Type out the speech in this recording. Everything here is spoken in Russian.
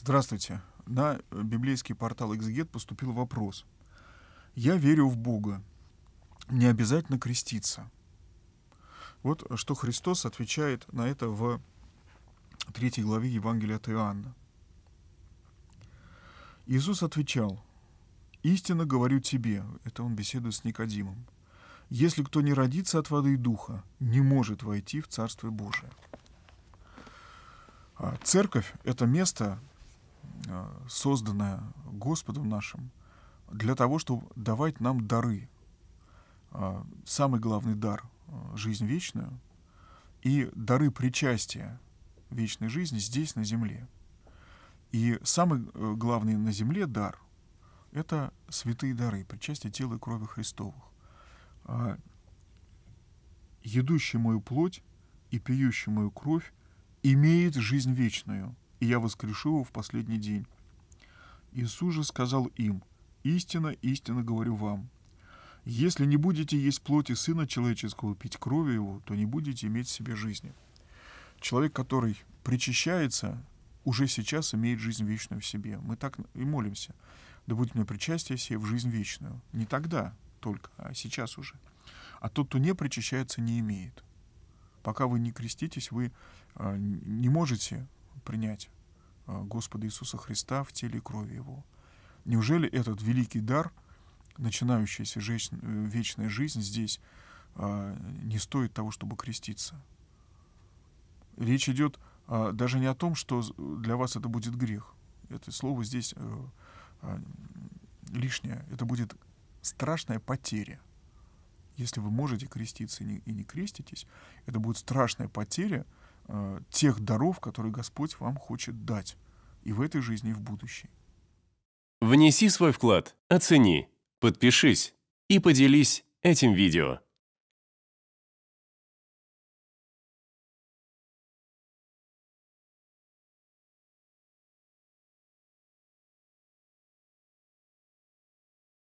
Здравствуйте. На э, библейский портал Exeget поступил вопрос. Я верю в Бога. Не обязательно креститься. Вот э, что Христос отвечает на это в третьей главе Евангелия от Иоанна. Иисус отвечал, «Истинно говорю тебе», это он беседует с Никодимом, «если кто не родится от воды и духа, не может войти в Царствие Божие». А, церковь — это место, Э, созданная Господом нашим для того, чтобы давать нам дары. Э, самый главный дар э, — жизнь вечную и дары причастия вечной жизни здесь, на земле. И самый главный на земле дар — это святые дары, причастие тела и крови Христовых. «Едущий мою плоть и пьющий мою кровь имеет жизнь вечную», и я воскрешу его в последний день». Иисус же сказал им, «Истина, истинно говорю вам, если не будете есть плоти Сына Человеческого, пить крови Его, то не будете иметь в себе жизни». Человек, который причащается, уже сейчас имеет жизнь вечную в себе. Мы так и молимся. Да будет мне причастие себе в жизнь вечную. Не тогда только, а сейчас уже. А тот, кто не причащается, не имеет. Пока вы не креститесь, вы а, не можете принять Э, Господа Иисуса Христа в теле и крови Его. Неужели этот великий дар, начинающаяся жизнь, э, вечная жизнь здесь, э, не стоит того, чтобы креститься? Речь идет даже не о том, что для вас это будет грех. Это слово здесь лишнее. Это будет страшная потеря. Если вы можете креститься и не, креститесь, это будет страшная потеря тех даров, которые Господь вам хочет дать и в этой жизни, и в будущей. Внеси свой вклад, оцени, подпишись и поделись этим видео.